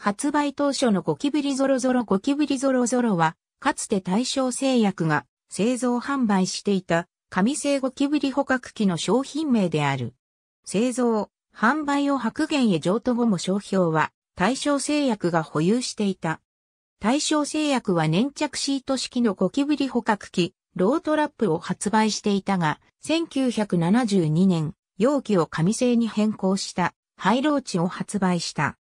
発売当初のゴキブリゾロゾロゴキブリゾロゾロは、かつて大正製薬が製造販売していた紙製ゴキブリ捕獲器の商品名である。製造、販売を白元へ譲渡後も商標は大正製薬が保有していた。大正製薬は粘着シート式のゴキブリ捕獲器、ロートラップを発売していたが、1972年、容器を紙製に変更した、ハイローチを発売した。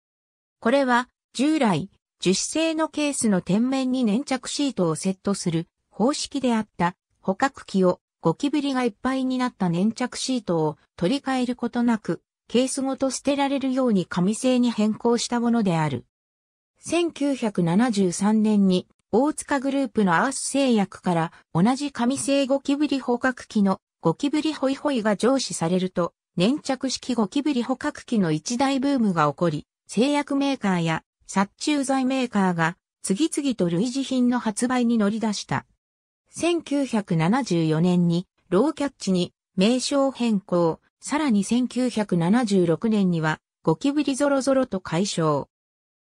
これは、従来、樹脂製のケースの天面に粘着シートをセットする方式であった捕獲器をゴキブリがいっぱいになった粘着シートを取り替えることなくケースごと捨てられるように紙製に変更したものである。1973年に大塚グループのアース製薬から同じ紙製ゴキブリ捕獲器のゴキブリホイホイが上司されると粘着式ゴキブリ捕獲器の一大ブームが起こり製薬メーカーや殺虫剤メーカーが次々と類似品の発売に乗り出した。1974年にローキャッチに名称変更、さらに1976年にはゴキブリゾロゾロと解消。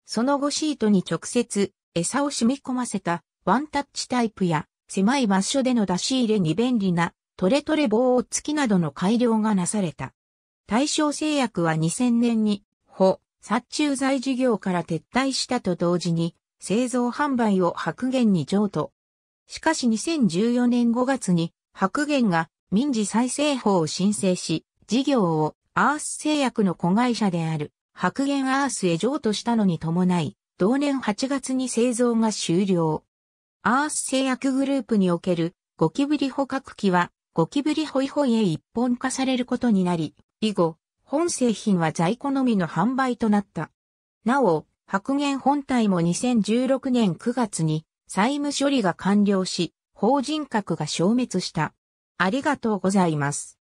その後シートに直接餌を染み込ませたワンタッチタイプや狭い場所での出し入れに便利なトレトレ棒付きなどの改良がなされた。対象製薬は2000年に、ほ、殺虫剤事業から撤退したと同時に、製造販売を白玄に譲渡。しかし2014年5月に、白玄が民事再生法を申請し、事業をアース製薬の子会社である白玄アースへ譲渡したのに伴い、同年8月に製造が終了。アース製薬グループにおけるゴキブリ捕獲機はゴキブリホイホイへ一本化されることになり、以後、本製品は在庫のみの販売となった。なお、白銀本体も2016年9月に債務処理が完了し、法人格が消滅した。ありがとうございます。